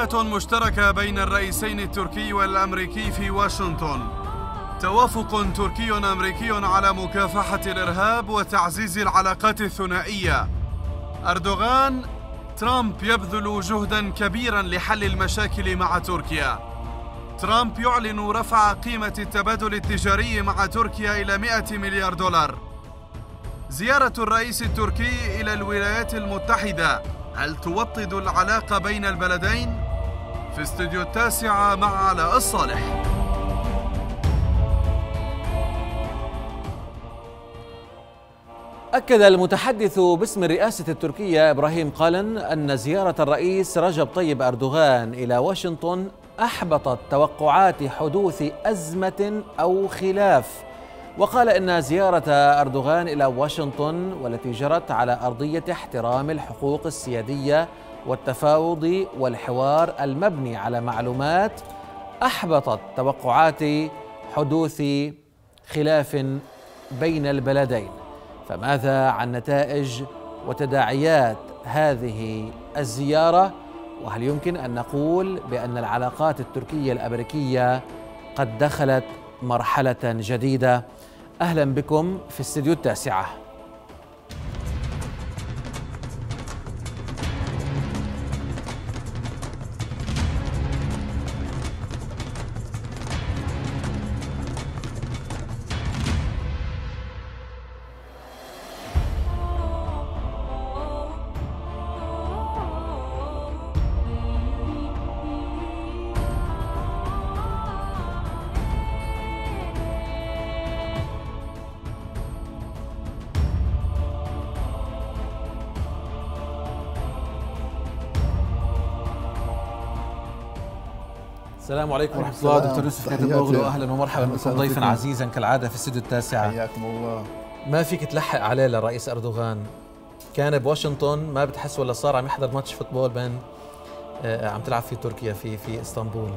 قمة مشتركة بين الرئيسين التركي والأمريكي في واشنطن توافق تركي أمريكي على مكافحة الإرهاب وتعزيز العلاقات الثنائية أردوغان ترامب يبذل جهدا كبيرا لحل المشاكل مع تركيا ترامب يعلن رفع قيمة التبادل التجاري مع تركيا إلى 100 مليار دولار زيارة الرئيس التركي إلى الولايات المتحدة هل توطد العلاقة بين البلدين؟ في استديو التاسعة مع علاء الصالح أكد المتحدث باسم الرئاسة التركية إبراهيم قالن أن زيارة الرئيس رجب طيب أردوغان إلى واشنطن أحبطت توقعات حدوث أزمة أو خلاف وقال إن زيارة أردوغان إلى واشنطن والتي جرت على أرضية احترام الحقوق السيادية والتفاوض والحوار المبني على معلومات احبطت توقعات حدوث خلاف بين البلدين فماذا عن نتائج وتداعيات هذه الزياره وهل يمكن ان نقول بان العلاقات التركيه الامريكيه قد دخلت مرحله جديده اهلا بكم في استديو التاسعه السلام عليكم ورحمه الله دكتور يوسف كاتب اوغلو اهلا ومرحبا بكم ضيفا عزيزا كالعاده في السد التاسعه حياكم الله ما فيك تلحق عليه للرئيس اردوغان كان بواشنطن ما بتحس ولا صار عم يحضر ماتش فوتبول بين آه، عم تلعب في تركيا في في اسطنبول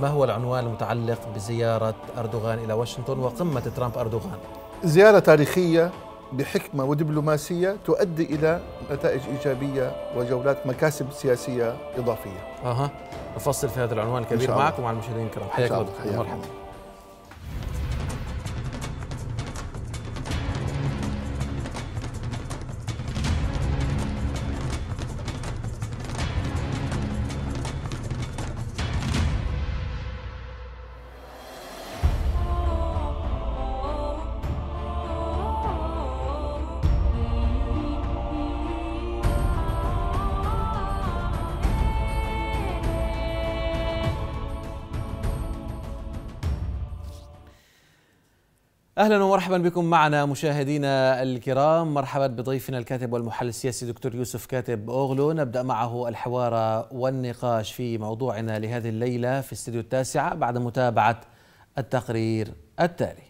ما هو العنوان المتعلق بزياره اردوغان الى واشنطن وقمه ترامب اردوغان زياره تاريخيه بحكمة ودبلوماسية تؤدي إلى نتائج إيجابية وجولات مكاسب سياسية إضافية أها نفصل في هذا العنوان الكبير معكم وعلى المشاهدين الكرام حياك الله مرحبا اهلا ومرحبا بكم معنا مشاهدينا الكرام، مرحبا بضيفنا الكاتب والمحلل السياسي دكتور يوسف كاتب اوغلو، نبدا معه الحوار والنقاش في موضوعنا لهذه الليله في استديو التاسعه بعد متابعه التقرير التالي.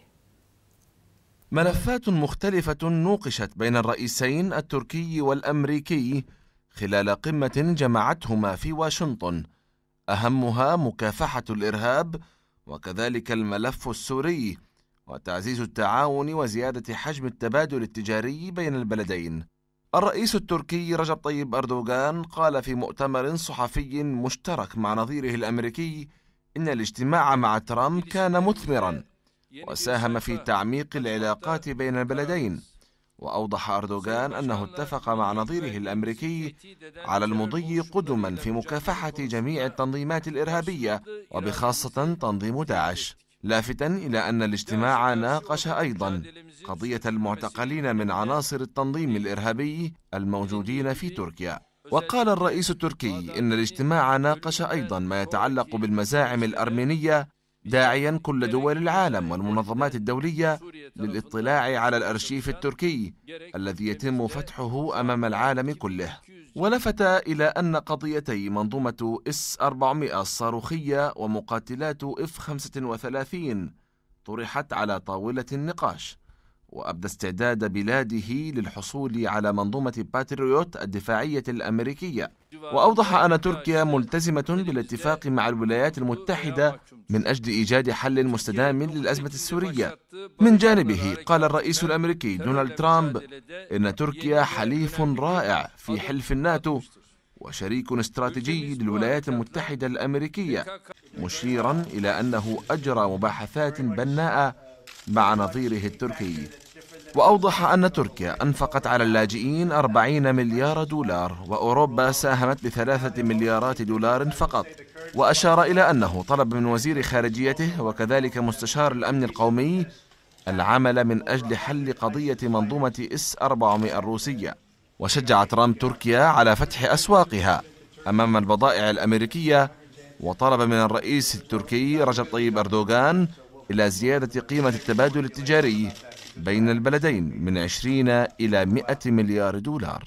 ملفات مختلفة نوقشت بين الرئيسين التركي والامريكي خلال قمة جمعتهما في واشنطن، اهمها مكافحة الارهاب وكذلك الملف السوري. وتعزيز التعاون وزيادة حجم التبادل التجاري بين البلدين. الرئيس التركي رجب طيب أردوغان قال في مؤتمر صحفي مشترك مع نظيره الأمريكي إن الاجتماع مع ترامب كان مثمرا وساهم في تعميق العلاقات بين البلدين وأوضح أردوغان أنه اتفق مع نظيره الأمريكي على المضي قدما في مكافحة جميع التنظيمات الإرهابية وبخاصة تنظيم داعش لافتا إلى أن الاجتماع ناقش أيضا قضية المعتقلين من عناصر التنظيم الإرهابي الموجودين في تركيا وقال الرئيس التركي إن الاجتماع ناقش أيضا ما يتعلق بالمزاعم الأرمينية داعيا كل دول العالم والمنظمات الدولية للاطلاع على الأرشيف التركي الذي يتم فتحه أمام العالم كله ولفت إلى أن قضيتي منظومة إس 400 الصاروخية ومقاتلات إف 35 طرحت على طاولة النقاش وأبدى استعداد بلاده للحصول على منظومة باتريوت الدفاعية الأمريكية وأوضح أن تركيا ملتزمة بالاتفاق مع الولايات المتحدة من أجل إيجاد حل مستدام للأزمة السورية. من جانبه قال الرئيس الأمريكي دونالد ترامب إن تركيا حليف رائع في حلف الناتو وشريك استراتيجي للولايات المتحدة الأمريكية مشيرا إلى أنه أجرى مباحثات بناءة مع نظيره التركي وأوضح أن تركيا أنفقت على اللاجئين 40 مليار دولار وأوروبا ساهمت بثلاثة مليارات دولار فقط وأشار إلى أنه طلب من وزير خارجيته وكذلك مستشار الأمن القومي العمل من أجل حل قضية منظومة إس 400 الروسية وشجع ترامب تركيا على فتح أسواقها أمام البضائع الأمريكية وطلب من الرئيس التركي رجب طيب أردوغان إلى زيادة قيمة التبادل التجاري بين البلدين من 20 إلى 100 مليار دولار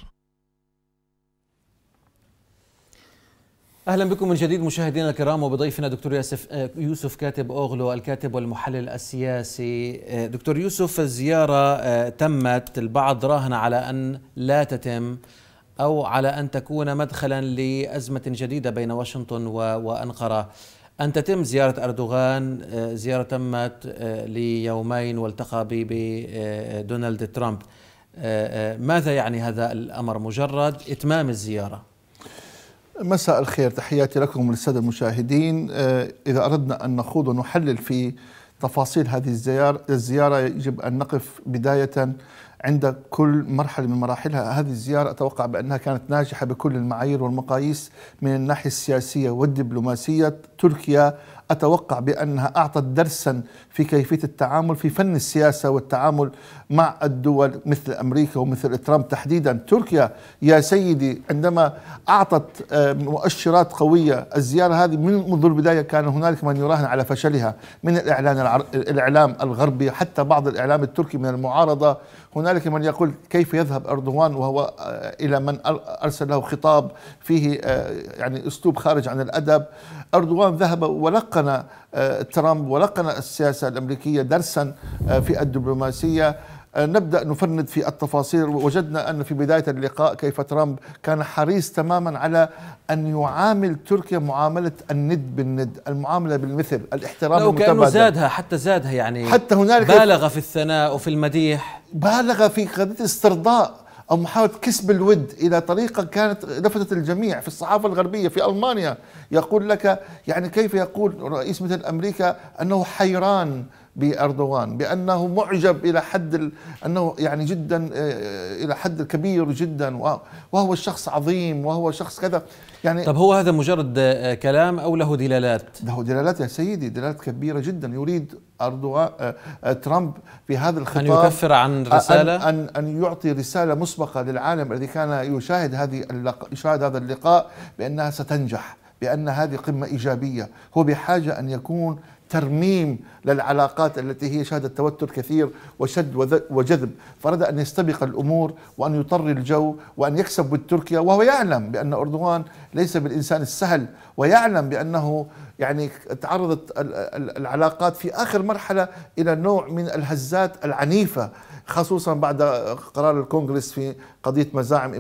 اهلا بكم من جديد مشاهدينا الكرام وبضيفنا دكتور ياسف آه، يوسف كاتب اوغلو الكاتب والمحلل السياسي آه، دكتور يوسف الزياره آه، تمت البعض راهن على ان لا تتم او على ان تكون مدخلا لازمه جديده بين واشنطن وانقره أن تتم زيارة أردوغان آه، زيارة تمت آه، ليومين والتقى بدونالد آه، ترامب ماذا يعني هذا الأمر مجرد إتمام الزيارة؟ مساء الخير تحياتي لكم وللسادة المشاهدين إذا أردنا أن نخوض ونحلل في تفاصيل هذه الزيارة, الزيارة يجب أن نقف بداية عند كل مرحلة من مراحلها هذه الزيارة أتوقع بأنها كانت ناجحة بكل المعايير والمقاييس من الناحية السياسية والدبلوماسية تركيا أتوقع بأنها أعطت درسا في كيفية التعامل في فن السياسة والتعامل مع الدول مثل أمريكا ومثل ترامب تحديدا تركيا يا سيدي عندما أعطت آه، مؤشرات قوية الزيارة هذه من منذ البداية كان هنالك من يراهن على فشلها من الإعلان العر... الإعلام الغربي حتى بعض الإعلام التركي من المعارضة هنالك من يقول كيف يذهب أردوغان وهو آه، إلى من أرسل له خطاب فيه آه، يعني أسلوب خارج عن الأدب أردوغان ذهب ولقن آه، ترامب ولقن السياسة الأمريكية درسا آه، في الدبلوماسية آه، نبدا نفند في التفاصيل وجدنا ان في بدايه اللقاء كيف ترامب كان حريص تماما على ان يعامل تركيا معامله الند بالند، المعامله بالمثل، الاحترام لو المتبادل زادها حتى زادها يعني حتى هنالك بالغ في الثناء وفي المديح بالغ في قضيه استرضاء او محاوله كسب الود الى طريقه كانت لفتت الجميع في الصحافه الغربيه في المانيا يقول لك يعني كيف يقول رئيس مثل امريكا انه حيران باردوغان بانه معجب الى حد انه يعني جدا آه، آه، الى حد كبير جدا وهو الشخص عظيم وهو شخص كذا يعني طب هو هذا مجرد آه، كلام او له دلالات؟ له دلالات يا سيدي دلالات كبيره جدا يريد اردوغان ترامب في هذا الخطاب ان يكفر عن رساله ان ان يعطي رساله مسبقه للعالم الذي كان يشاهد هذه يشاهد هذا اللقاء بانها ستنجح بان هذه قمه ايجابيه هو بحاجه ان يكون ترميم للعلاقات التي هي شهدت توتر كثير وشد وجذب فرد أن يستبق الأمور وأن يطر الجو وأن يكسب بالتركيا وهو يعلم بأن أردوغان ليس بالإنسان السهل ويعلم بأنه يعني تعرضت العلاقات في آخر مرحلة إلى نوع من الهزات العنيفة خصوصا بعد قرار الكونغرس في قضية مزاعم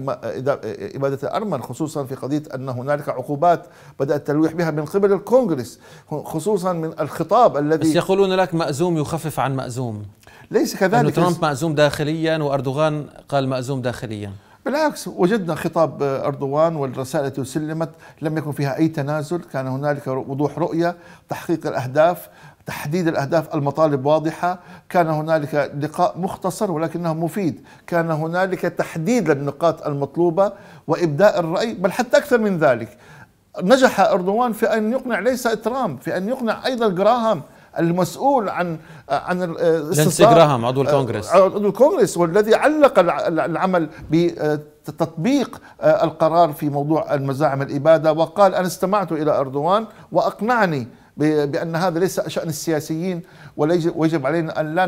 إبادة الأرمن خصوصا في قضية أن هنالك عقوبات بدأ التلويح بها من قبل الكونغرس خصوصا من الخطاب الذي بس يقولون لك مأزوم يخفف عن مأزوم ليس كذلك أن ترامب مأزوم داخليا وأردوغان قال مأزوم داخليا بالعكس وجدنا خطاب اردوغان والرسائل التي سلمت لم يكن فيها اي تنازل، كان هنالك وضوح رؤيه، تحقيق الاهداف، تحديد الاهداف المطالب واضحه كان هنالك لقاء مختصر ولكنه مفيد كان هنالك تحديد للنقاط المطلوبه وابداء الراي بل حتى اكثر من ذلك نجح اردوان في ان يقنع ليس ترامب في ان يقنع ايضا جراهام المسؤول عن عن آه، جراهام عضو الكونغرس آه، عضو الكونغرس والذي علق العمل بتطبيق آه، القرار في موضوع المزاعم الاباده وقال انا استمعت الى اردوان واقنعني بأن هذا ليس شأن السياسيين ويجب علينا أن لا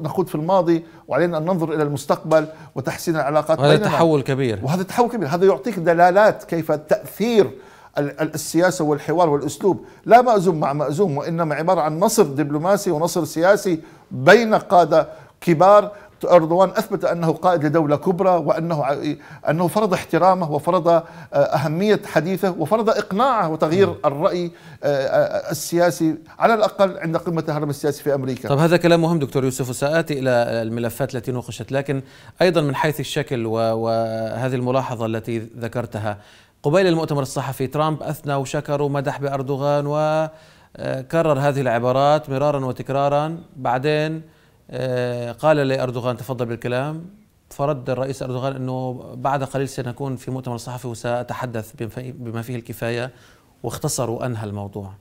نخوض في الماضي وعلينا أن ننظر إلى المستقبل وتحسين العلاقات وهذا بيننا. تحول كبير وهذا تحول كبير هذا يعطيك دلالات كيف تأثير السياسة والحوار والأسلوب لا مأزوم مع مأزوم وإنما عبارة عن نصر دبلوماسي ونصر سياسي بين قادة كبار أردوان أثبت أنه قائد لدولة كبرى وأنه أنه فرض احترامه وفرض آه، أهمية حديثه وفرض إقناعه وتغيير الرأي آه، آه، السياسي على الأقل عند قمة الهرم السياسي في أمريكا طب هذا كلام مهم دكتور يوسف وساتي إلى الملفات التي نوقشت لكن أيضا من حيث الشكل وهذه الملاحظة التي ذكرتها قبيل المؤتمر الصحفي ترامب أثنى وشكر ومدح بأردوغان وكرر هذه العبارات مرارا وتكرارا بعدين آه، قال لأردوغان تفضل بالكلام فرد الرئيس أردوغان أنه بعد قليل سنكون في مؤتمر صحفي وسأتحدث بما فيه الكفاية واختصر وأنهى الموضوع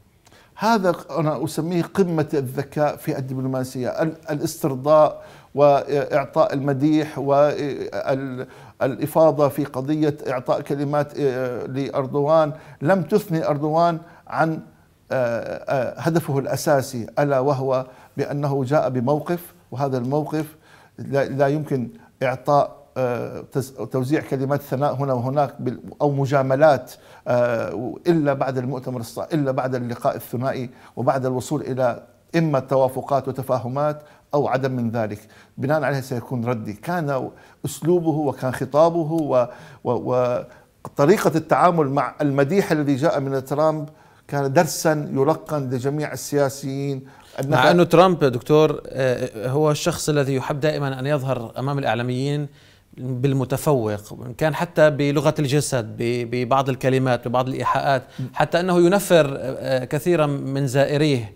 هذا أنا أسميه قمة الذكاء في الدبلوماسية الاسترضاء وإعطاء المديح والإفاضة في قضية إعطاء كلمات آه، لأردوغان لم تثني أردوغان عن آه، هدفه الأساسي ألا وهو بأنه جاء بموقف وهذا الموقف لا يمكن إعطاء آه، توزيع كلمات ثناء هنا وهناك او مجاملات آه، الا بعد المؤتمر الا بعد اللقاء الثنائي وبعد الوصول الى اما توافقات وتفاهمات او عدم من ذلك بناء عليه سيكون ردي كان اسلوبه وكان خطابه وطريقه التعامل مع المديح الذي جاء من ترامب كان درسا يلقن لجميع السياسيين مع انه ترامب دكتور آه، آه، هو الشخص الذي يحب دائما ان يظهر امام الاعلاميين بالمتفوق كان حتى بلغة الجسد ببعض الكلمات ببعض الإيحاءات حتى أنه ينفر آه، كثيرا من زائريه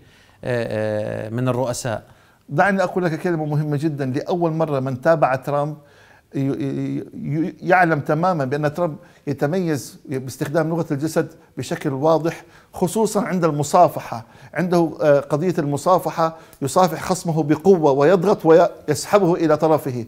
من الرؤساء دعني أقول لك كلمة مهمة جدا لأول مرة من تابع ترامب يعلم تماما بان ترامب يتميز باستخدام لغه الجسد بشكل واضح خصوصا عند المصافحه، عنده آه، قضيه المصافحه يصافح خصمه بقوه ويضغط ويسحبه الى طرفه.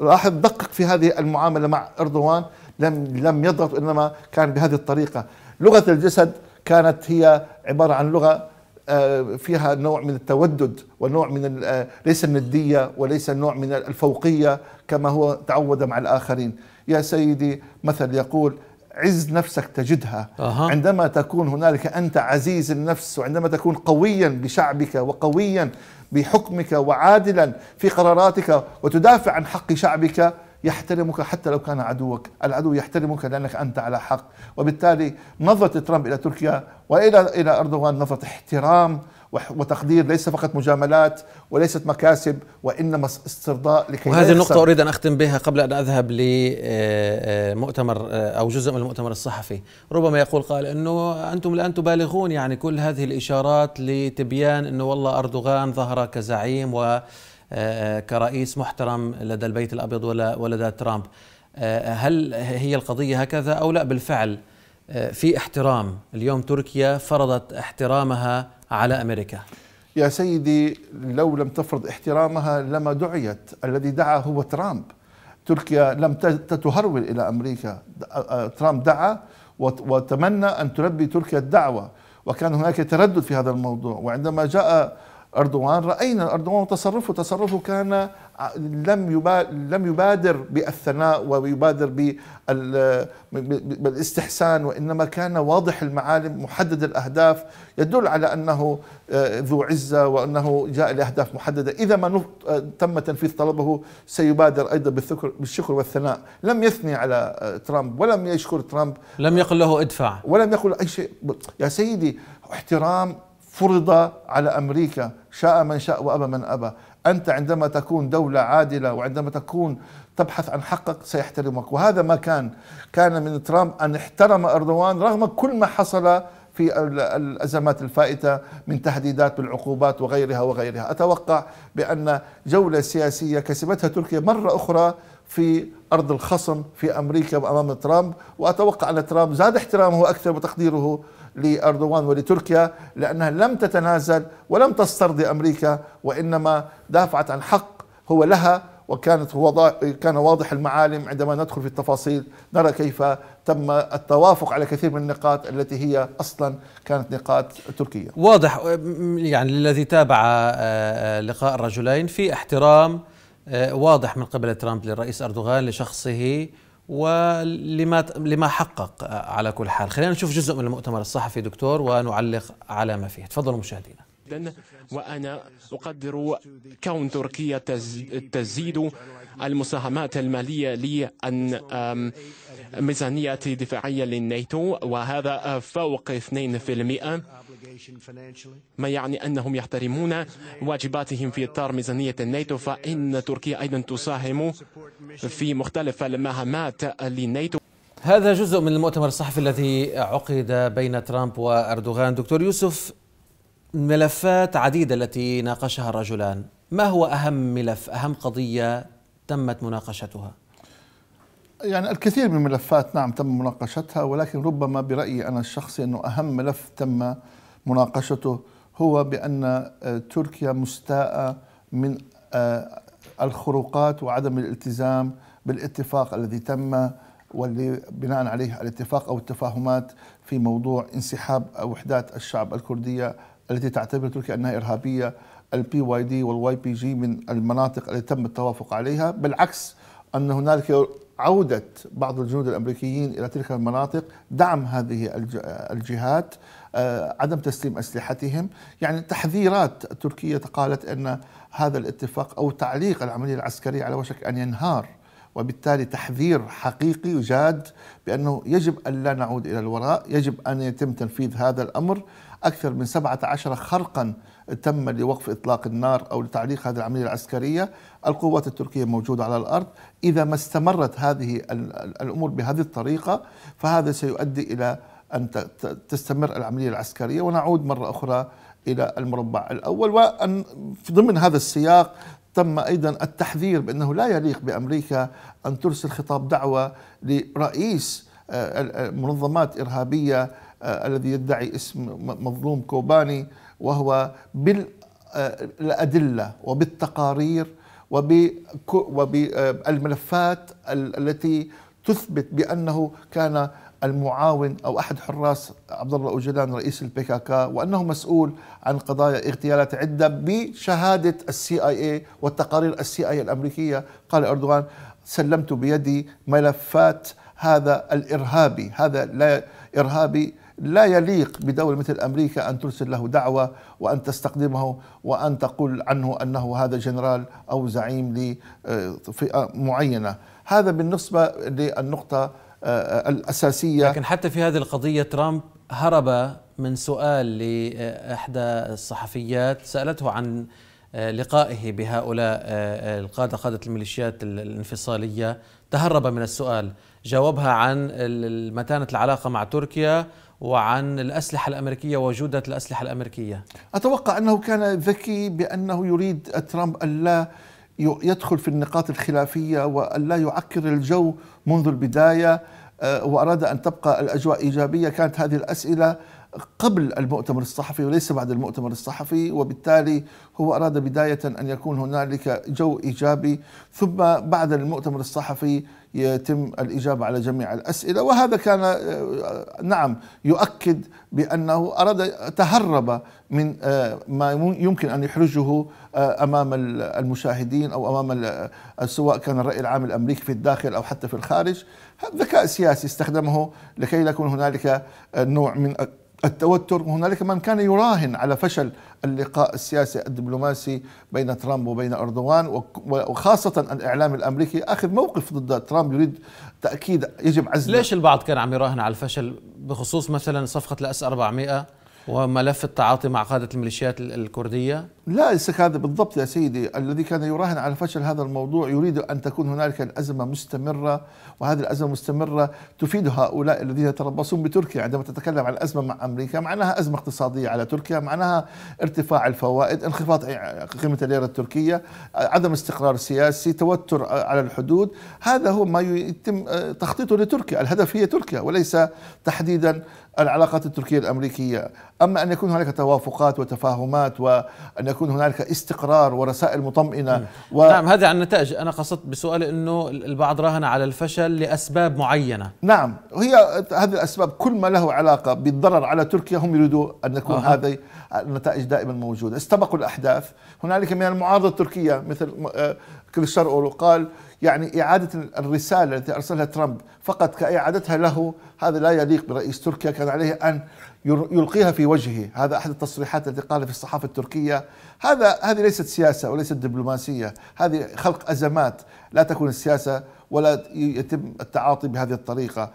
لاحظ دقق في هذه المعامله مع اردوان لم لم يضغط انما كان بهذه الطريقه. لغه الجسد كانت هي عباره عن لغه آه، فيها نوع من التودد ونوع من آه، ليس الندية وليس نوع من الفوقية كما هو تعود مع الآخرين يا سيدي مثل يقول عز نفسك تجدها أه. عندما تكون هنالك أنت عزيز النفس وعندما تكون قويا بشعبك وقويا بحكمك وعادلا في قراراتك وتدافع عن حق شعبك يحترمك حتى لو كان عدوك العدو يحترمك لأنك أنت على حق وبالتالي نظرة ترامب إلى تركيا وإلى إلى أردوغان نظرة احترام وتقدير ليس فقط مجاملات وليست مكاسب وانما استرضاء لكي وهذه النقطة اريد ان اختم بها قبل ان اذهب لمؤتمر آه، آه، آه، او جزء من المؤتمر الصحفي، ربما يقول قال انه انتم الان تبالغون يعني كل هذه الاشارات لتبيان انه والله اردوغان ظهر كزعيم و كرئيس محترم لدى البيت الابيض ولدى ترامب آه، هل هي القضيه هكذا او لا بالفعل آه، في احترام اليوم تركيا فرضت احترامها على امريكا يا سيدي لو لم تفرض احترامها لما دعيت الذي دعا هو ترامب تركيا لم تتهرول الى امريكا آه، ترامب دعا وتمنى ان تلبي تركيا الدعوه وكان هناك تردد في هذا الموضوع وعندما جاء أردوغان رأينا أردوغان تصرفه تصرفه كان لم لم يبادر بالثناء ويبادر بالاستحسان وإنما كان واضح المعالم محدد الأهداف يدل على أنه آه، ذو عزة وأنه جاء لأهداف محددة إذا ما آه، تم تنفيذ طلبه سيبادر أيضا بالشكر والثناء لم يثني على آه، ترامب ولم يشكر ترامب لم يقل له ادفع ولم يقل أي شيء يا سيدي احترام فرض على امريكا شاء من شاء وابى من ابى انت عندما تكون دوله عادله وعندما تكون تبحث عن حقك سيحترمك وهذا ما كان كان من ترامب ان احترم اردوان رغم كل ما حصل في الازمات الفائته من تهديدات بالعقوبات وغيرها وغيرها، اتوقع بان جوله سياسيه كسبتها تركيا مره اخرى في ارض الخصم في امريكا وامام ترامب، واتوقع ان ترامب زاد احترامه اكثر وتقديره لاردوغان ولتركيا لأنها لم تتنازل ولم تسترضي أمريكا وإنما دافعت عن حق هو لها وكانت وضع كان واضح المعالم عندما ندخل في التفاصيل نرى كيف تم التوافق على كثير من النقاط التي هي اصلا كانت نقاط تركيه. واضح يعني للذي تابع آه، آه، لقاء الرجلين في احترام آه، واضح من قبل ترامب للرئيس اردوغان لشخصه ولما لما حقق آه، على كل حال خلينا نشوف جزء من المؤتمر الصحفي دكتور ونعلق على ما فيه تفضلوا مشاهدينا وأنا أقدر كون تركيا تزيد المساهمات المالية لأن ميزانية دفاعية للناتو وهذا فوق 2% ما يعني أنهم يحترمون واجباتهم في إطار ميزانية الناتو فإن تركيا أيضا تساهم في مختلف المهامات للناتو هذا جزء من المؤتمر الصحفي الذي عقد بين ترامب وأردوغان دكتور يوسف ملفات عديدة التي ناقشها الرجلان ما هو أهم ملف أهم قضية تمت مناقشتها يعني الكثير من الملفات نعم تم مناقشتها ولكن ربما برأيي أنا الشخصي أنه أهم ملف تم مناقشته هو بأن آه، تركيا مستاءة من آه، الخروقات وعدم الالتزام بالاتفاق الذي تم واللي بناء عليه الاتفاق أو التفاهمات في موضوع انسحاب وحدات الشعب الكردية التي تعتبر تركيا أنها إرهابية البي واي دي والواي بي جي من المناطق التي تم التوافق عليها بالعكس أن هنالك عودة بعض الجنود الأمريكيين إلى تلك المناطق دعم هذه الجهات آه، عدم تسليم اسلحتهم، يعني تحذيرات تركيا قالت ان هذا الاتفاق او تعليق العمليه العسكريه على وشك ان ينهار وبالتالي تحذير حقيقي وجاد بأنه يجب أن لا نعود إلى الوراء يجب أن يتم تنفيذ هذا الأمر أكثر من 17 خرقا تم لوقف إطلاق النار أو لتعليق هذه العملية العسكرية القوات التركية موجودة على الأرض إذا ما استمرت هذه الأمور بهذه الطريقة فهذا سيؤدي إلى أن تستمر العملية العسكرية ونعود مرة أخرى إلى المربع الأول وأن ضمن هذا السياق تم أيضا التحذير بأنه لا يليق بأمريكا أن ترسل خطاب دعوة لرئيس آه، منظمات إرهابية آه، الذي يدعي اسم مظلوم كوباني وهو بالأدلة آه، وبالتقارير وبالملفات التي تثبت بأنه كان المعاون او احد حراس عبد الله اوجلان رئيس البي وانه مسؤول عن قضايا اغتيالات عده بشهاده السي اي اي والتقارير السي اي إيه الامريكيه قال اردوغان سلمت بيدي ملفات هذا الارهابي هذا لا ارهابي لا يليق بدولة مثل أمريكا أن ترسل له دعوة وأن تستقدمه وأن تقول عنه أنه هذا جنرال أو زعيم لفئة معينة هذا بالنسبة للنقطة آه، آه، الأساسية لكن حتى في هذه القضية ترامب هرب من سؤال لإحدى الصحفيات سألته عن آه، لقائه بهؤلاء القادة قادة الميليشيات الانفصالية تهرب من السؤال جاوبها عن متانة العلاقة مع تركيا وعن الأسلحة الأمريكية وجودة الأسلحة الأمريكية أتوقع أنه كان ذكي بأنه يريد ترامب ألا يدخل في النقاط الخلافية وألا يعكر الجو منذ البداية آه، وأراد أن تبقى الأجواء إيجابية كانت هذه الأسئلة قبل المؤتمر الصحفي وليس بعد المؤتمر الصحفي وبالتالي هو أراد بداية أن يكون هنالك جو إيجابي ثم بعد المؤتمر الصحفي يتم الإجابة على جميع الأسئلة وهذا كان آه، نعم يؤكد بأنه أراد تهرب من آه، ما يمكن أن يحرجه آه، أمام المشاهدين أو أمام سواء كان الرأي العام الأمريكي في الداخل أو حتى في الخارج ذكاء سياسي استخدمه لكي يكون هنالك نوع من التوتر وهنالك من كان يراهن على فشل اللقاء السياسي الدبلوماسي بين ترامب وبين اردوغان وخاصه الاعلام الامريكي اخذ موقف ضد ترامب يريد تاكيد يجب عزله ليش البعض كان عم يراهن على الفشل بخصوص مثلا صفقه الاس 400 وملف التعاطي مع قادة الميليشيات الكردية؟ لا هذا بالضبط يا سيدي الذي كان يراهن على فشل هذا الموضوع يريد أن تكون هنالك الأزمة مستمرة وهذه الأزمة مستمرة تفيد هؤلاء الذين يتربصون بتركيا عندما تتكلم عن الأزمة مع أمريكا معناها أزمة اقتصادية على تركيا معناها ارتفاع الفوائد انخفاض قيمة الليرة التركية عدم استقرار سياسي توتر على الحدود هذا هو ما يتم آه، تخطيطه لتركيا الهدف هي تركيا وليس تحديدا العلاقات التركية الأمريكية أما أن يكون هناك توافقات وتفاهمات وأن يكون هناك استقرار ورسائل مطمئنة و... نعم هذا عن النتائج أنا قصدت بسؤالي أنه البعض راهن على الفشل لأسباب معينة نعم هي هذه الأسباب كل ما له علاقة بالضرر على تركيا هم يريدوا أن يكون أه. هذه النتائج دائما موجودة استبقوا الأحداث هنالك من المعارضة التركية مثل آه، كل الشرق قال يعني إعادة الرسالة التي أرسلها ترامب فقط كإعادتها له هذا لا يليق برئيس تركيا كان عليه أن يلقيها في وجهه هذا أحد التصريحات التي قالها في الصحافة التركية هذا هذه ليست سياسة وليست دبلوماسية هذه خلق أزمات لا تكون السياسة ولا يتم التعاطي بهذه الطريقة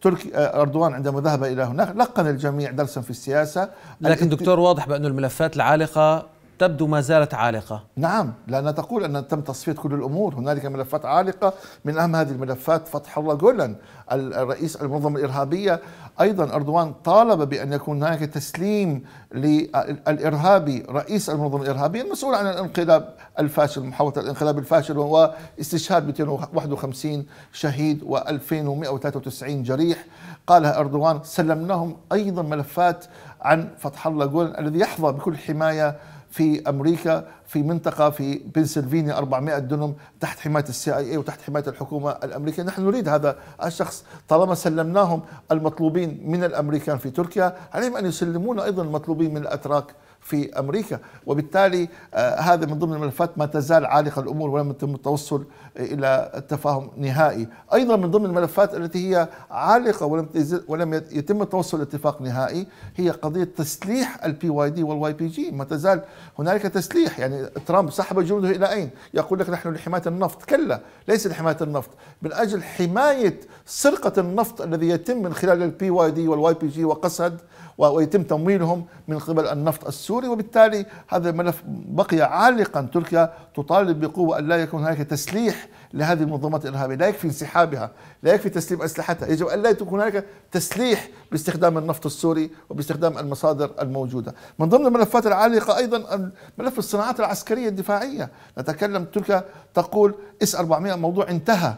تركي اردوان عندما ذهب الى هناك لقن الجميع درسا في السياسه لكن دكتور واضح بأن الملفات العالقه تبدو ما زالت عالقة نعم لأنها تقول أن تم تصفية كل الأمور هنالك ملفات عالقة من أهم هذه الملفات فتح الله جولان الرئيس المنظمة الإرهابية أيضا أردوان طالب بأن يكون هناك تسليم للإرهابي رئيس المنظمة الإرهابية المسؤول عن الانقلاب الفاشل محاولة الانقلاب الفاشل واستشهاد 251 شهيد و2193 جريح قالها أردوان سلمناهم أيضا ملفات عن فتح الله جولان الذي يحظى بكل حماية في امريكا في منطقه في بنسلفانيا 400 دونم تحت حمايه السي اي اي وتحت حمايه الحكومه الامريكيه، نحن نريد هذا الشخص طالما سلمناهم المطلوبين من الامريكان في تركيا، عليهم ان يسلمونا ايضا المطلوبين من الاتراك في امريكا وبالتالي آه، هذا من ضمن الملفات ما تزال عالقه الامور ولم يتم التوصل آه، الى تفاهم نهائي ايضا من ضمن الملفات التي هي عالقه ولم ولم يتم التوصل لاتفاق نهائي هي قضيه تسليح البي واي دي والواي بي جي ما تزال هنالك تسليح يعني ترامب سحب جنوده الى اين يقول لك نحن لحمايه النفط كلا ليس لحمايه النفط من اجل حمايه سرقه النفط الذي يتم من خلال البي واي دي والواي بي جي وقسد ويتم تمويلهم من قبل النفط السوري وبالتالي هذا الملف بقي عالقا تركيا تطالب بقوة أن لا يكون هناك تسليح لهذه المنظمات الإرهابية لا يكفي انسحابها لا يكفي تسليم أسلحتها يجب أن لا يكون هناك تسليح باستخدام النفط السوري وباستخدام المصادر الموجودة من ضمن الملفات العالقة أيضا ملف الصناعات العسكرية الدفاعية نتكلم تركيا تقول اس 400 موضوع انتهى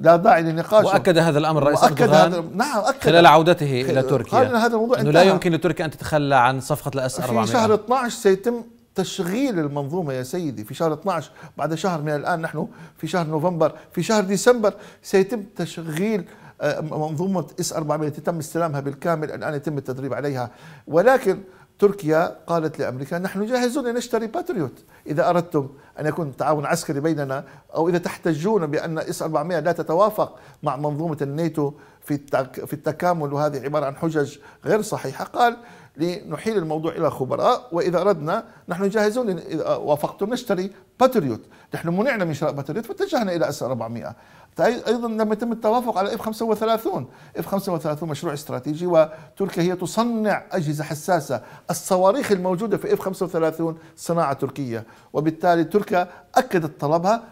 لا داعي للنقاش واكد هذا الامر رئيس أكد هذا نعم اكد خلال عودته الى تركيا هذا الموضوع انه لا يمكن لتركيا ان تتخلى عن صفقه الاس 400 في شهر 12 سيتم تشغيل المنظومه يا سيدي في شهر 12 بعد شهر من الان نحن في شهر نوفمبر في شهر ديسمبر سيتم تشغيل آه، منظومه اس 400 تم استلامها بالكامل الان يتم التدريب عليها ولكن تركيا قالت لامريكا نحن جاهزون لنشتري باتريوت اذا اردتم ان يكون تعاون عسكري بيننا او اذا تحتجون بان اس 400 لا تتوافق مع منظومه الناتو في في التكامل وهذه عباره عن حجج غير صحيحه قال لنحيل الموضوع الى خبراء واذا اردنا نحن جاهزون اذا وافقتم نشتري باتريوت نحن منعنا من شراء باتريوت فاتجهنا الى اس 400 ايضا لما يتم التوافق على اف 35 اف 35 مشروع استراتيجي وتركيا هي تصنع اجهزه حساسه الصواريخ الموجوده في اف 35 صناعه تركيه وبالتالي تركيا اكدت طلبها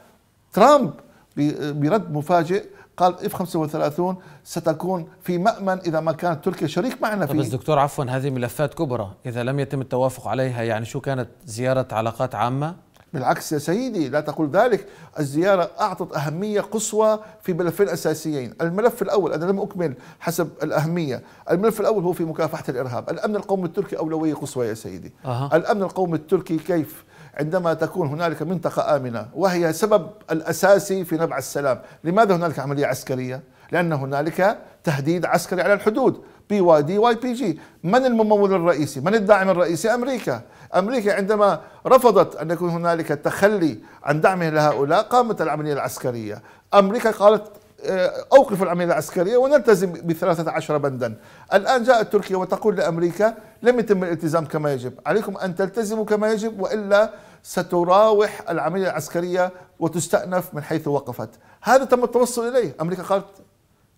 ترامب برد مفاجئ قال اف 35 ستكون في مأمن اذا ما كانت تركيا شريك معنا فيه بس دكتور عفوا هذه ملفات كبرى اذا لم يتم التوافق عليها يعني شو كانت زياره علاقات عامه بالعكس يا سيدي لا تقول ذلك الزيارة أعطت أهمية قصوى في ملفين أساسيين الملف الأول أنا لم أكمل حسب الأهمية الملف الأول هو في مكافحة الإرهاب الأمن القومي التركي أولوية قصوى يا سيدي أه. الأمن القومي التركي كيف عندما تكون هنالك منطقة آمنة وهي سبب الأساسي في نبع السلام لماذا هنالك عملية عسكرية؟ لأن هنالك تهديد عسكري على الحدود بي واي دي واي بي جي من الممول الرئيسي؟ من الداعم الرئيسي؟ أمريكا أمريكا عندما رفضت أن يكون هنالك تخلي عن دعمه لهؤلاء قامت العملية العسكرية أمريكا قالت آه، أوقف العملية العسكرية ونلتزم بثلاثة عشر بندا الآن جاءت تركيا وتقول لأمريكا لم يتم الالتزام كما يجب عليكم أن تلتزموا كما يجب وإلا ستراوح العملية العسكرية وتستأنف من حيث وقفت هذا تم التوصل إليه أمريكا قالت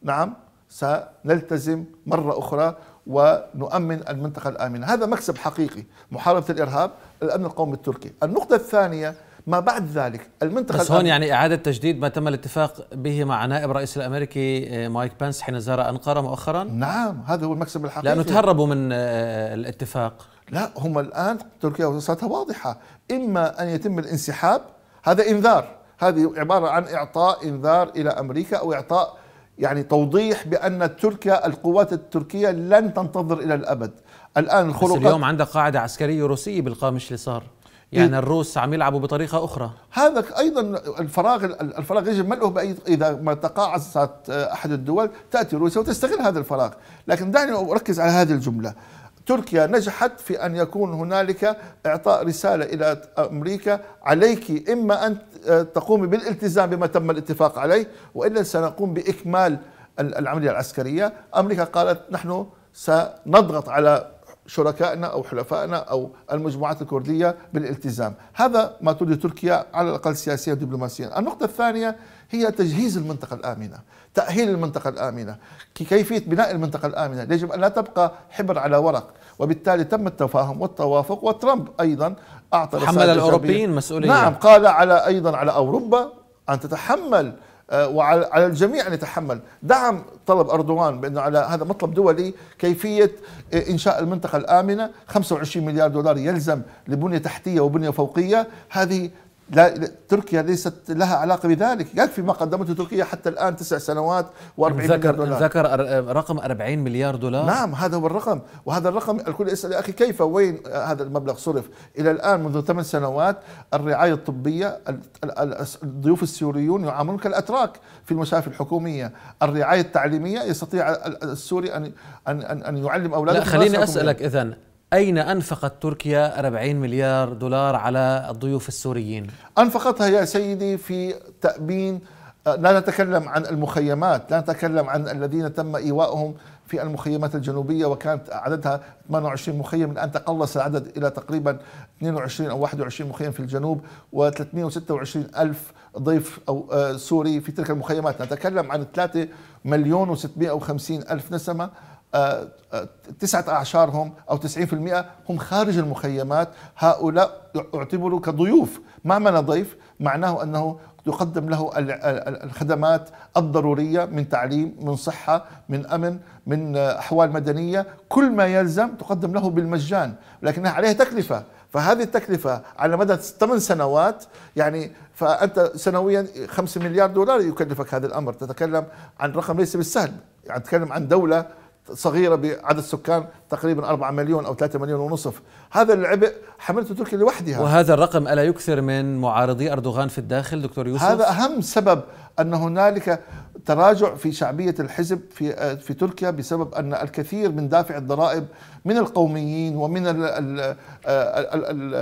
نعم سنلتزم مرة أخرى ونؤمن المنطقة الآمنة هذا مكسب حقيقي محاربة الإرهاب الأمن القومي التركي النقطة الثانية ما بعد ذلك المنطقة بس هون يعني إعادة تجديد ما تم الاتفاق به مع نائب رئيس الأمريكي آه، مايك بنس حين زار أنقرة مؤخرا نعم هذا هو المكسب الحقيقي لأنه تهربوا من آه، الاتفاق لا هم الآن تركيا وصلتها واضحة إما أن يتم الانسحاب هذا إنذار هذه عبارة عن إعطاء إنذار إلى أمريكا أو إعطاء يعني توضيح بأن تركيا القوات التركية لن تنتظر إلى الأبد الآن الخروقات بس اليوم عندك قاعدة عسكرية روسية بالقامش اللي صار يعني إيه. الروس عم يلعبوا بطريقه اخرى هذا ايضا الفراغ الفراغ يجب ملؤه باي اذا ما تقاعست احد الدول تاتي روسيا وتستغل هذا الفراغ لكن دعني اركز على هذه الجمله تركيا نجحت في أن يكون هنالك إعطاء رسالة إلى أمريكا عليك إما أن آه، تقومي بالالتزام بما تم الاتفاق عليه وإلا سنقوم بإكمال العملية العسكرية أمريكا قالت نحن سنضغط على شركائنا او حلفائنا او المجموعات الكرديه بالالتزام، هذا ما تريد تركيا على الاقل سياسيا ودبلوماسيا، النقطه الثانيه هي تجهيز المنطقه الامنه، تأهيل المنطقة الآمنة كيفية بناء المنطقة الآمنة يجب أن لا تبقى حبر على ورق وبالتالي تم التفاهم والتوافق وترامب أيضا أعطى حمل الأوروبيين مسؤولية نعم قال على أيضا على أوروبا أن تتحمل آه، وعلى الجميع ان يتحمل دعم طلب اردوغان بانه على هذا مطلب دولي كيفيه آه، انشاء المنطقه الامنه 25 مليار دولار يلزم لبنيه تحتيه وبنيه فوقيه هذه لا تركيا ليست لها علاقه بذلك، يكفي ما قدمته تركيا حتى الان تسع سنوات و40 مليار دولار ذكر رقم 40 مليار دولار نعم هذا هو الرقم، وهذا الرقم الكل يسال يا اخي كيف وين هذا المبلغ صرف؟ الى الان منذ ثمان سنوات الرعايه الطبيه الضيوف السوريون يعاملون كالاتراك في المشافي الحكوميه، الرعايه التعليميه يستطيع السوري ان ان ان, أن يعلم اولاده لا خليني اسالك اذا أين أنفقت تركيا 40 مليار دولار على الضيوف السوريين؟ أنفقتها يا سيدي في تأبين آه، لا نتكلم عن المخيمات لا نتكلم عن الذين تم إيوائهم في المخيمات الجنوبية وكانت عددها 28 مخيم الآن تقلص العدد إلى تقريبا 22 أو 21 مخيم في الجنوب و326 ألف ضيف أو آه، سوري في تلك المخيمات نتكلم عن 3 مليون و650 ألف نسمة آه، آه، تسعة أعشارهم أو 90% هم خارج المخيمات هؤلاء اعتبروا كضيوف ما معنى ضيف معناه أنه يقدم له الخدمات الضرورية من تعليم من صحة من أمن من أحوال مدنية كل ما يلزم تقدم له بالمجان لكنها عليها تكلفة فهذه التكلفة على مدى 8 سنوات يعني فأنت سنويا 5 مليار دولار يكلفك هذا الأمر تتكلم عن رقم ليس بالسهل يعني تتكلم عن دولة صغيره بعدد سكان تقريبا 4 مليون او 3 مليون ونصف هذا العبء حملته تركيا لوحدها وهذا الرقم ألا يكثر من معارضي أردوغان في الداخل دكتور يوسف؟ هذا أهم سبب أن هنالك تراجع في شعبية الحزب في في تركيا بسبب أن الكثير من دافع الضرائب من القوميين ومن ال ال الـ الـ الـ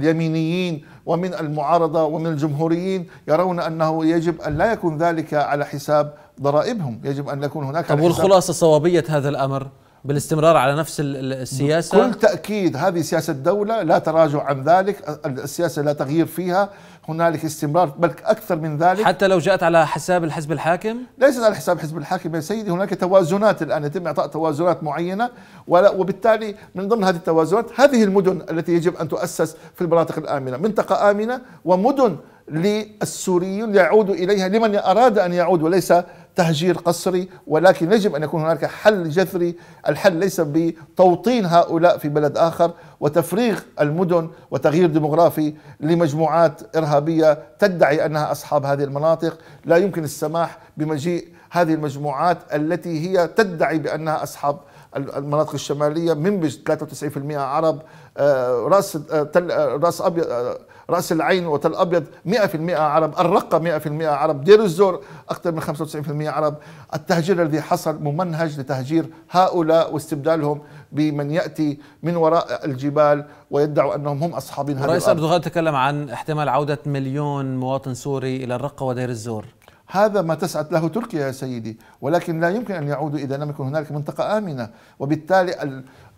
اليمينيين ومن المعارضة ومن الجمهوريين يرون أنه يجب أن لا يكون ذلك على حساب ضرائبهم يجب أن يكون هناك طب والخلاصة صوابية هذا الأمر؟ بالاستمرار على نفس السياسة بكل تأكيد هذه سياسة الدولة لا تراجع عن ذلك السياسة لا تغيير فيها هنالك استمرار بل أكثر من ذلك حتى لو جاءت على حساب الحزب الحاكم ليست على حساب الحزب الحاكم يا سيدي هناك توازنات الآن يتم إعطاء توازنات معينة وبالتالي من ضمن هذه التوازنات هذه المدن التي يجب أن تؤسس في المناطق الآمنة منطقة آمنة ومدن للسوريين يعودوا إليها لمن أراد أن يعود وليس تهجير قسري ولكن يجب ان يكون هناك حل جذري، الحل ليس بتوطين هؤلاء في بلد اخر وتفريغ المدن وتغيير ديموغرافي لمجموعات ارهابيه تدعي انها اصحاب هذه المناطق، لا يمكن السماح بمجيء هذه المجموعات التي هي تدعي بانها اصحاب المناطق الشماليه منبج 93% عرب آه، راس آه، تل آه، راس ابيض راس العين وتل ابيض 100% عرب، الرقه 100% عرب، دير الزور اكثر من 95% عرب، التهجير الذي حصل ممنهج لتهجير هؤلاء واستبدالهم بمن ياتي من وراء الجبال ويدعوا انهم هم اصحاب هذا الرئيس اردوغان تكلم عن احتمال عوده مليون مواطن سوري الى الرقه ودير الزور هذا ما تسعت له تركيا يا سيدي ولكن لا يمكن أن يعودوا إذا لم يكن هنالك منطقة آمنة وبالتالي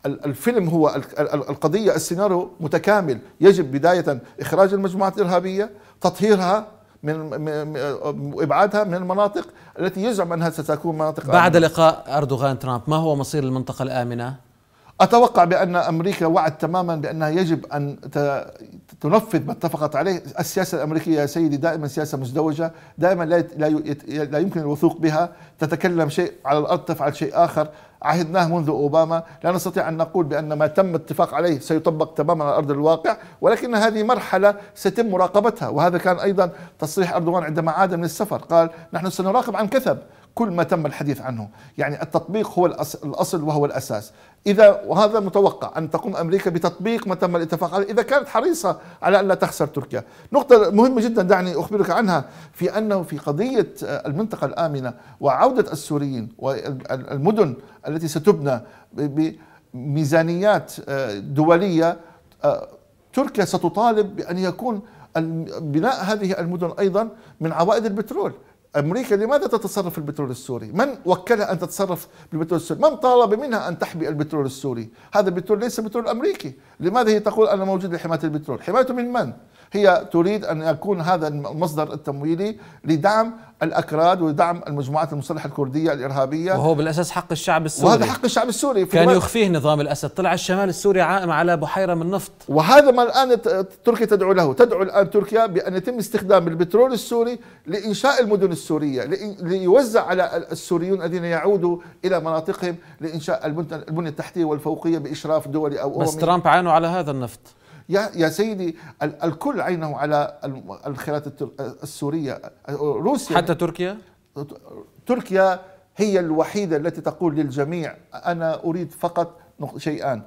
الفيلم هو القضية السيناريو متكامل يجب بداية إخراج المجموعات الإرهابية تطهيرها من وابعادها من المناطق التي يزعم انها ستكون مناطق بعد آمنة. لقاء اردوغان ترامب ما هو مصير المنطقه الامنه أتوقع بأن أمريكا وعد تماما بأنها يجب أن تنفذ ما اتفقت عليه السياسة الأمريكية يا سيدي دائما سياسة مزدوجة دائما لا لا يمكن الوثوق بها تتكلم شيء على الأرض تفعل شيء آخر عهدناه منذ أوباما لا نستطيع أن نقول بأن ما تم الاتفاق عليه سيطبق تماما على أرض الواقع ولكن هذه مرحلة سيتم مراقبتها وهذا كان أيضا تصريح أردوغان عندما عاد من السفر قال نحن سنراقب عن كثب كل ما تم الحديث عنه يعني التطبيق هو الأصل وهو الأساس إذا وهذا متوقع أن تقوم أمريكا بتطبيق ما تم الاتفاق عليه إذا كانت حريصة على أن لا تخسر تركيا نقطة مهمة جدا دعني أخبرك عنها في أنه في قضية آه، المنطقة الآمنة وعودة السوريين والمدن التي ستبنى بميزانيات آه، دولية آه، تركيا ستطالب بأن يكون بناء هذه المدن أيضا من عوائد البترول امريكا لماذا تتصرف في البترول السوري؟ من وكلها ان تتصرف بالبترول السوري؟ من طالب منها ان تحمي البترول السوري؟ هذا البترول ليس بترول امريكي، لماذا هي تقول انا موجود لحمايه البترول؟ حمايته من من؟ هي تريد ان يكون هذا المصدر التمويلي لدعم الاكراد ودعم المجموعات المسلحه الكرديه الارهابيه وهو بالاساس حق الشعب السوري وهذا حق الشعب السوري في كان يخفيه نظام الاسد طلع الشمال السوري عائم على بحيره من نفط وهذا ما الان تركيا تدعو له تدعو الان تركيا بان يتم استخدام البترول السوري لانشاء المدن السوريه ليوزع على السوريون الذين يعودوا الى مناطقهم لانشاء البنيه التحتيه والفوقيه باشراف دولي او أممي. بس ترامب عانوا على هذا النفط يا يا سيدي الكل عينه على الخيرات السوريه روسيا حتى تركيا تركيا هي الوحيده التي تقول للجميع انا اريد فقط شيئان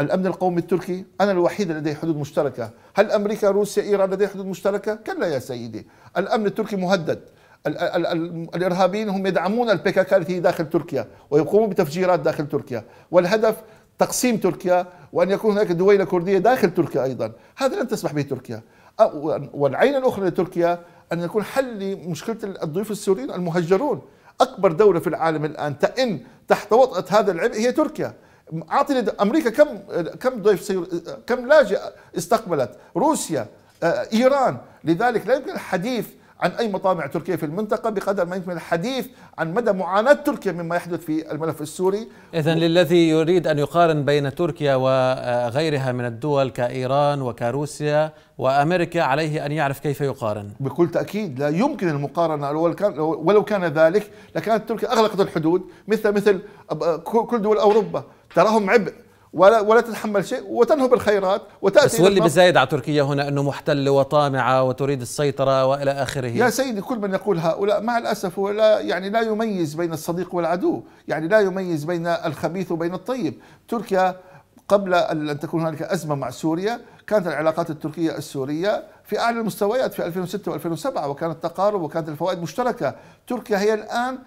الامن القومي التركي انا الوحيد لدي حدود مشتركه هل امريكا روسيا ايران لدي حدود مشتركه كلا يا سيدي الامن التركي مهدد الـ الـ الـ الارهابيين هم يدعمون البيكاكا في داخل تركيا ويقومون بتفجيرات داخل تركيا والهدف تقسيم تركيا وأن يكون هناك دويلة كردية داخل تركيا أيضا هذا لن تسمح به تركيا والعين الأخرى لتركيا أن يكون حل لمشكلة الضيوف السوريين المهجرون أكبر دولة في العالم الآن تئن تحت وطأة هذا العبء هي تركيا اعطني امريكا كم كم ضيف سير كم لاجئ استقبلت روسيا آه، ايران لذلك لا يمكن الحديث عن أي مطامع تركيه في المنطقة بقدر ما يكمل الحديث عن مدى معاناة تركيا مما يحدث في الملف السوري إذا للذي يريد أن يقارن بين تركيا وغيرها من الدول كإيران وكروسيا وأمريكا عليه أن يعرف كيف يقارن بكل تأكيد لا يمكن المقارنة ولو كان ذلك لكانت تركيا أغلقت الحدود مثل مثل كل دول أوروبا تراهم عبء ولا ولا تتحمل شيء وتنهب الخيرات وتاتي بس واللي بزايد على تركيا هنا انه محتله وطامعه وتريد السيطره والى اخره يا سيدي كل من يقول هؤلاء مع الاسف هو لا يعني لا يميز بين الصديق والعدو، يعني لا يميز بين الخبيث وبين الطيب، تركيا قبل ان تكون هنالك ازمه مع سوريا كانت العلاقات التركيه السوريه في اعلى المستويات في 2006 و2007 وكان التقارب وكانت الفوائد مشتركه، تركيا هي الان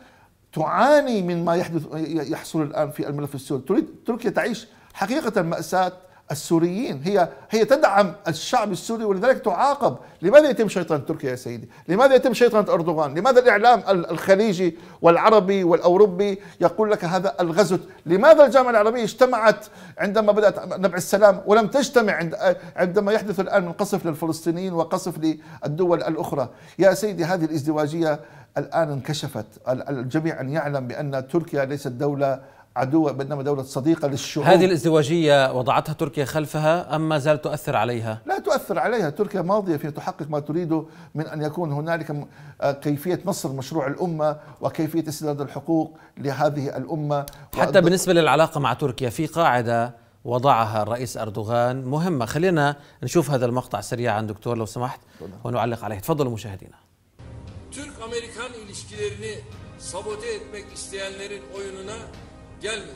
تعاني من ما يحدث يحصل الان في الملف السوري، تريد تركيا تعيش حقيقة مأساة السوريين هي هي تدعم الشعب السوري ولذلك تعاقب لماذا يتم شيطنة تركيا يا سيدي لماذا يتم شيطنة أردوغان لماذا الإعلام الخليجي والعربي والأوروبي يقول لك هذا الغزو لماذا الجامعة العربية اجتمعت عندما بدأت نبع السلام ولم تجتمع عند عندما يحدث الآن من قصف للفلسطينيين وقصف للدول الأخرى يا سيدي هذه الازدواجية الآن انكشفت الجميع أن يعلم بأن تركيا ليست دولة عدوة بينما دولة صديقة للشعوب هذه الازدواجية وضعتها تركيا خلفها أم ما زالت تؤثر عليها؟ لا تؤثر عليها تركيا ماضية في تحقق ما تريده من أن يكون هنالك آه، كيفية نصر مشروع الأمة وكيفية استرداد الحقوق لهذه الأمة حتى بالنسبة للعلاقة مع تركيا في قاعدة وضعها الرئيس أردوغان مهمة خلينا نشوف هذا المقطع سريعا دكتور لو سمحت ونعلق عليه تفضلوا مشاهدينا Türk-Amerikan ilişkilerini sabote etmek isteyenlerin oyununa gelmedi.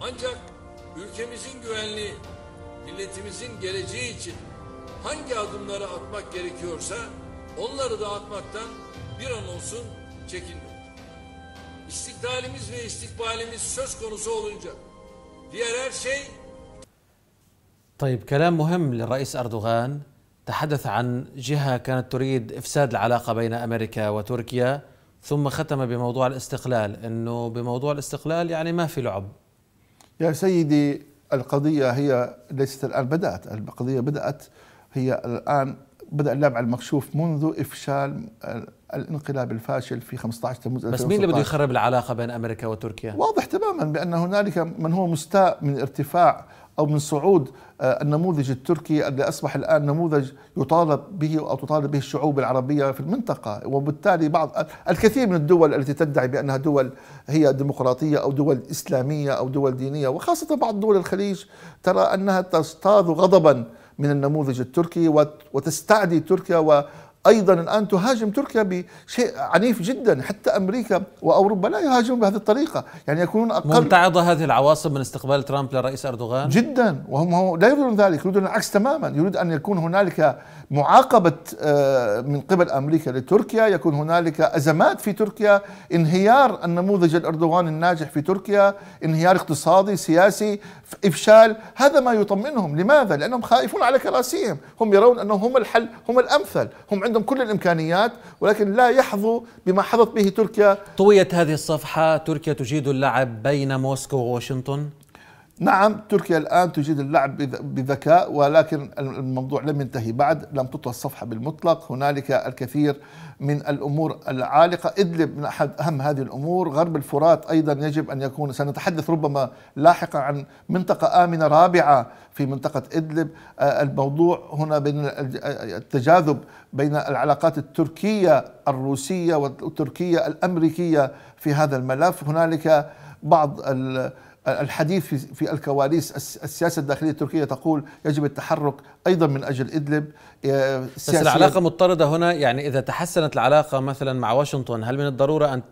Ancak ülkemizin güvenliği, milletimizin geleceği için hangi adımları atmak gerekiyorsa onları da atmaktan bir an olsun çekinmedik. İstiklalimiz ve istikbalimiz söz konusu olunca diğer her şey طيب كلام مهم للرئيس أردوغان تحدث عن جهة كانت تريد إفساد العلاقة بين أمريكا وتركيا ثم ختم بموضوع الاستقلال انه بموضوع الاستقلال يعني ما في لعب يا سيدي القضيه هي ليست الان بدات القضيه بدات هي الان بدا اللعب على المكشوف منذ افشال الانقلاب الفاشل في 15 تموز بس مين اللي بده يخرب العلاقه بين امريكا وتركيا؟ واضح تماما بان هنالك من هو مستاء من ارتفاع أو من صعود آه، النموذج التركي الذي أصبح الآن نموذج يطالب به أو تطالب به الشعوب العربية في المنطقة وبالتالي بعض الكثير من الدول التي تدعي بأنها دول هي ديمقراطية أو دول إسلامية أو دول دينية وخاصة بعض دول الخليج ترى أنها تصطاد غضبا من النموذج التركي وتستعدي تركيا ايضا الان تهاجم تركيا بشيء عنيف جدا حتى امريكا واوروبا لا يهاجمون بهذه الطريقه يعني يكونون اقل ممتعضه هذه العواصم من استقبال ترامب للرئيس اردوغان جدا وهم لا يريدون ذلك يريدون العكس تماما يريد ان يكون هنالك معاقبة آه، من قبل أمريكا لتركيا يكون هنالك أزمات في تركيا انهيار النموذج الأردوغاني الناجح في تركيا انهيار اقتصادي سياسي إفشال هذا ما يطمئنهم لماذا؟ لأنهم خائفون على كراسيهم هم يرون أنهم هم الحل هم الأمثل هم عندهم كل الإمكانيات ولكن لا يحظوا بما حظت به تركيا طويت هذه الصفحة تركيا تجيد اللعب بين موسكو وواشنطن نعم تركيا الآن تجيد اللعب بذكاء ولكن الموضوع لم ينتهي بعد لم تطوى الصفحة بالمطلق هنالك الكثير من الأمور العالقة إدلب من أحد أهم هذه الأمور غرب الفرات أيضا يجب أن يكون سنتحدث ربما لاحقا عن منطقة آمنة رابعة في منطقة إدلب آه، الموضوع هنا بين التجاذب بين العلاقات التركية الروسية والتركية الأمريكية في هذا الملف هنالك بعض الحديث في الكواليس السياسة الداخلية التركية تقول يجب التحرك ايضا من اجل ادلب آه، بس العلاقه مضطرده هنا يعني اذا تحسنت العلاقه مثلا مع واشنطن هل من الضروره ان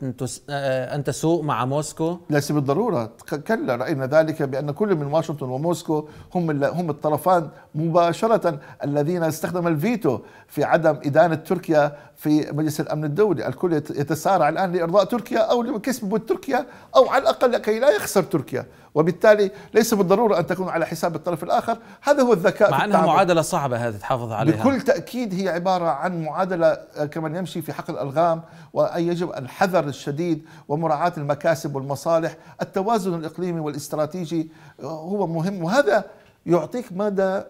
آه، ان تسوء مع موسكو؟ ليس بالضروره كلا راينا ذلك بان كل من واشنطن وموسكو هم هم الطرفان مباشره الذين استخدم الفيتو في عدم ادانه تركيا في مجلس الامن الدولي، الكل يتسارع الان لارضاء تركيا او لكسب تركيا او على الاقل لكي لا يخسر تركيا، وبالتالي ليس بالضروره ان تكون على حساب الطرف الاخر، هذا هو الذكاء مع في التعامل. معادلة صعبة هذه تحافظ عليها بكل تأكيد هي عبارة عن معادلة آه، كمن يمشي في حقل الألغام وأن يجب الحذر الشديد ومراعاة المكاسب والمصالح التوازن الإقليمي والاستراتيجي آه، هو مهم وهذا يعطيك مدى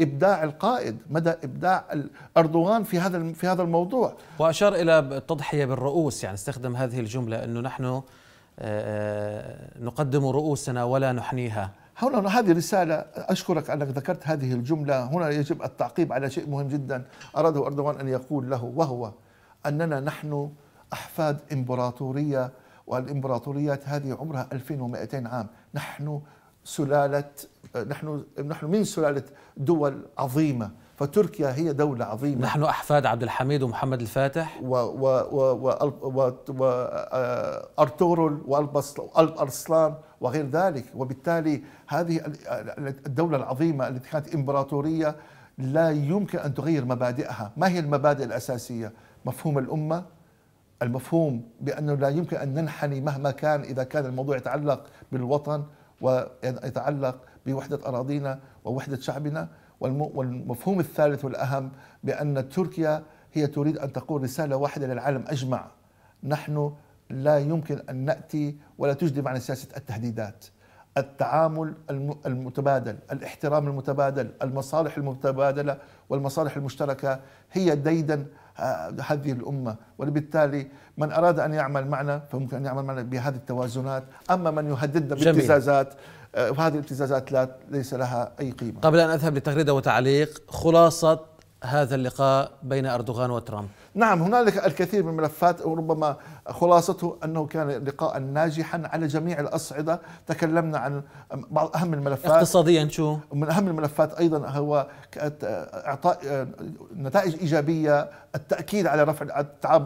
ابداع القائد مدى ابداع اردوغان في هذا في هذا الموضوع واشار الى التضحيه بالرؤوس يعني استخدم هذه الجمله انه نحن آه، نقدم رؤوسنا ولا نحنيها هنا هذه رسالة أشكرك أنك ذكرت هذه الجملة هنا يجب التعقيب على شيء مهم جدا أراده أردوان أن يقول له وهو أننا نحن أحفاد إمبراطورية والإمبراطوريات هذه عمرها 2200 عام نحن سلالة نحن نحن من سلالة دول عظيمة فتركيا هي دولة عظيمة نحن أحفاد عبد الحميد ومحمد الفاتح و و و و و آه، أرطغرل وألب أرسلان وغير ذلك وبالتالي هذه الدولة العظيمة التي كانت إمبراطورية لا يمكن أن تغير مبادئها ما هي المبادئ الأساسية مفهوم الأمة المفهوم بأنه لا يمكن أن ننحني مهما كان إذا كان الموضوع يتعلق بالوطن ويتعلق بوحدة أراضينا ووحدة شعبنا والمفهوم الثالث والأهم بأن تركيا هي تريد أن تقول رسالة واحدة للعالم أجمع نحن لا يمكن أن نأتي ولا تجدي معنا سياسة التهديدات التعامل المتبادل الاحترام المتبادل المصالح المتبادلة والمصالح المشتركة هي ديدا آه، هذه الأمة وبالتالي من أراد أن يعمل معنا فممكن أن يعمل معنا بهذه التوازنات أما من يهددنا بالابتزازات آه، وهذه الابتزازات لا ليس لها أي قيمة قبل أن أذهب لتغريدة وتعليق خلاصة هذا اللقاء بين أردوغان وترامب نعم هنالك الكثير من الملفات وربما خلاصته انه كان لقاء ناجحا على جميع الاصعده تكلمنا عن بعض اهم الملفات اقتصاديا شو من اهم الملفات ايضا هو اعطاء نتائج ايجابيه التاكيد على رفع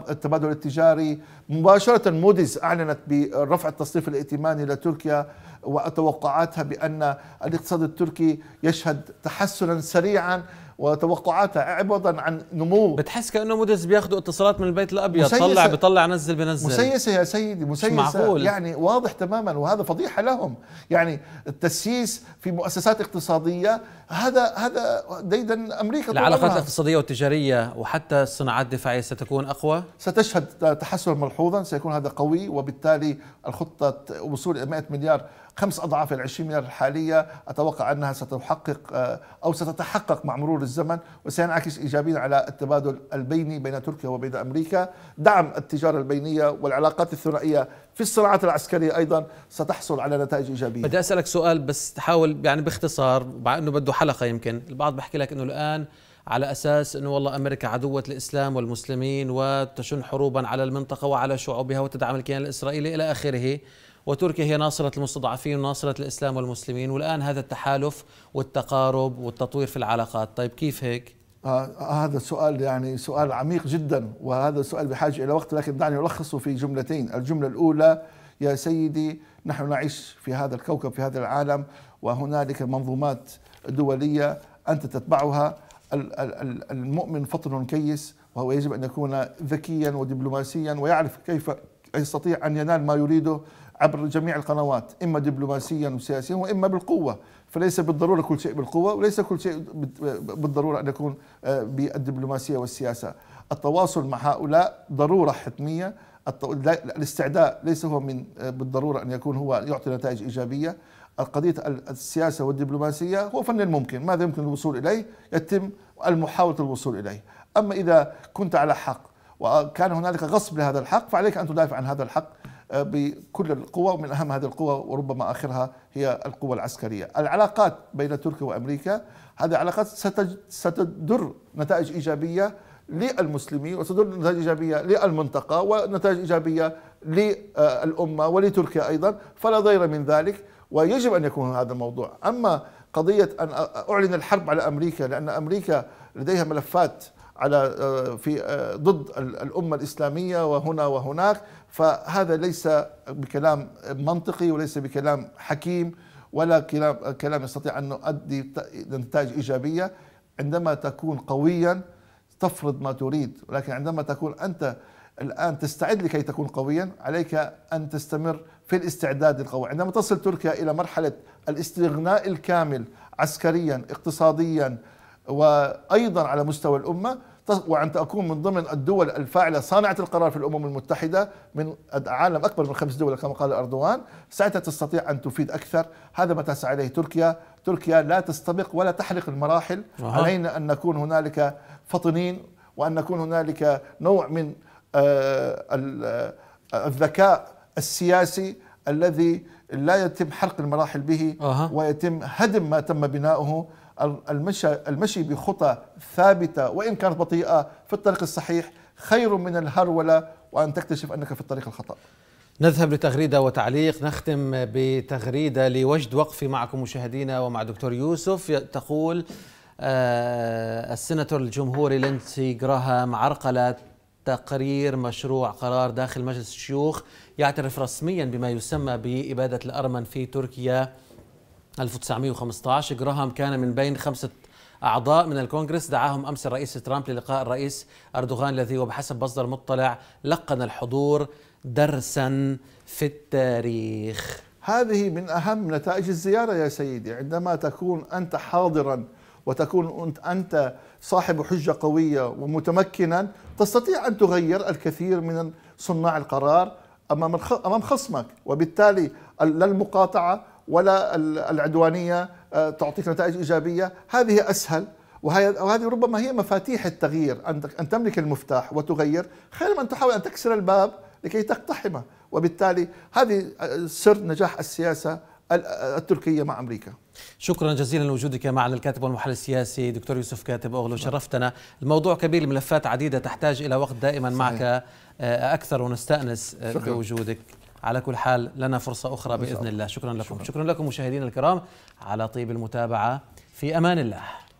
التبادل التجاري مباشره موديز اعلنت برفع التصنيف الائتماني لتركيا وتوقعاتها بان الاقتصاد التركي يشهد تحسنا سريعا وتوقعاتها عوضا عن نمو بتحس كانه مودز بياخذ بياخذوا اتصالات من البيت الابيض طلع بطلع نزل بنزل مسيسه يا سيدي مسيسه معقول. يعني واضح تماما وهذا فضيحه لهم يعني التسييس في مؤسسات اقتصاديه هذا هذا ديدا امريكا العلاقات الاقتصاديه والتجاريه وحتى الصناعات الدفاعيه ستكون اقوى ستشهد تحسنا ملحوظا سيكون هذا قوي وبالتالي الخطه وصول 100 مليار خمس أضعاف ال 20 مليار الحالية أتوقع أنها ستحقق آه، أو ستتحقق مع مرور الزمن وسينعكس إيجابيا على التبادل البيني بين تركيا وبين أمريكا دعم التجارة البينية والعلاقات الثنائية في الصراعات العسكرية أيضا ستحصل على نتائج إيجابية بدي أسألك سؤال بس تحاول يعني باختصار مع أنه بده حلقة يمكن البعض بحكي لك أنه الآن على اساس انه والله امريكا عدوه الاسلام والمسلمين وتشن حروبا على المنطقه وعلى شعوبها وتدعم الكيان الاسرائيلي الى اخره وتركيا هي ناصرة المستضعفين وناصرة الإسلام والمسلمين والآن هذا التحالف والتقارب والتطوير في العلاقات طيب كيف هيك؟ آه, آه، هذا سؤال يعني سؤال عميق جدا وهذا السؤال بحاجة إلى وقت لكن دعني ألخصه في جملتين الجملة الأولى يا سيدي نحن نعيش في هذا الكوكب في هذا العالم وهنالك منظومات دولية أنت تتبعها المؤمن فطن كيس وهو يجب أن يكون ذكيا ودبلوماسيا ويعرف كيف يستطيع أن ينال ما يريده عبر جميع القنوات اما دبلوماسيا وسياسيا واما بالقوه فليس بالضروره كل شيء بالقوه وليس كل شيء بالضروره ان يكون آه، بالدبلوماسيه والسياسه التواصل مع هؤلاء ضروره حتميه الاستعداء ليس هو من آه، بالضروره ان يكون هو يعطي نتائج ايجابيه القضيه السياسه والدبلوماسيه هو فن الممكن ماذا يمكن الوصول اليه يتم المحاوله الوصول اليه اما اذا كنت على حق وكان هنالك غصب لهذا الحق فعليك ان تدافع عن هذا الحق آه، بكل القوى ومن أهم هذه القوى وربما آخرها هي القوى العسكرية العلاقات بين تركيا وأمريكا هذه علاقات ستدر نتائج إيجابية للمسلمين وتدر نتائج إيجابية للمنطقة ونتائج إيجابية للأمة ولتركيا أيضا فلا ضير من ذلك ويجب أن يكون هذا الموضوع أما قضية أن أعلن الحرب على أمريكا لأن أمريكا لديها ملفات على آه، في آه، ضد الأمة الإسلامية وهنا وهناك فهذا ليس بكلام منطقي وليس بكلام حكيم ولا كلام كلام يستطيع ان يؤدي لنتائج ايجابيه عندما تكون قويا تفرض ما تريد ولكن عندما تكون انت الان تستعد لكي تكون قويا عليك ان تستمر في الاستعداد القوي عندما تصل تركيا الى مرحله الاستغناء الكامل عسكريا اقتصاديا وايضا على مستوى الامه وأن تكون من ضمن الدول الفاعلة صانعة القرار في الأمم المتحدة من عالم أكبر من خمس دول كما قال أردوغان ساعتها تستطيع أن تفيد أكثر هذا ما تسعى إليه تركيا تركيا لا تستبق ولا تحرق المراحل أه. علينا أن نكون هنالك فطنين وأن نكون هنالك نوع من آه، آه، الذكاء السياسي الذي لا يتم حرق المراحل به أه. ويتم هدم ما تم بناؤه المشي المشي بخطى ثابته وان كانت بطيئه في الطريق الصحيح خير من الهروله وان تكتشف انك في الطريق الخطا. نذهب لتغريده وتعليق نختم بتغريده لوجد وقفي معكم مشاهدينا ومع دكتور يوسف تقول آه، السناتور الجمهوري لينسي جراهام عرقلت تقرير مشروع قرار داخل مجلس الشيوخ يعترف رسميا بما يسمى بإبادة الأرمن في تركيا 1915 جراهام كان من بين خمسة أعضاء من الكونغرس دعاهم أمس الرئيس ترامب للقاء الرئيس أردوغان الذي وبحسب مصدر مطلع لقن الحضور درسا في التاريخ هذه من أهم نتائج الزيارة يا سيدي عندما تكون أنت حاضرا وتكون أنت صاحب حجة قوية ومتمكنا تستطيع أن تغير الكثير من صناع القرار أمام خصمك وبالتالي لا المقاطعة ولا العدوانيه آه، تعطيك نتائج ايجابيه هذه اسهل وهذه ربما هي مفاتيح التغيير ان تملك المفتاح وتغير خير من تحاول ان تكسر الباب لكي تقتحمه وبالتالي هذه آه، سر نجاح السياسه آه، التركيه مع امريكا شكرا جزيلا لوجودك معنا الكاتب والمحلل السياسي دكتور يوسف كاتب اوغلو نعم. شرفتنا الموضوع كبير الملفات عديده تحتاج الى وقت دائما صحيح. معك اكثر ونستانس شكرا. بوجودك على كل حال لنا فرصة أخرى بإذن الله شكرا لكم شكرا, شكرا لكم مشاهدينا الكرام على طيب المتابعة في أمان الله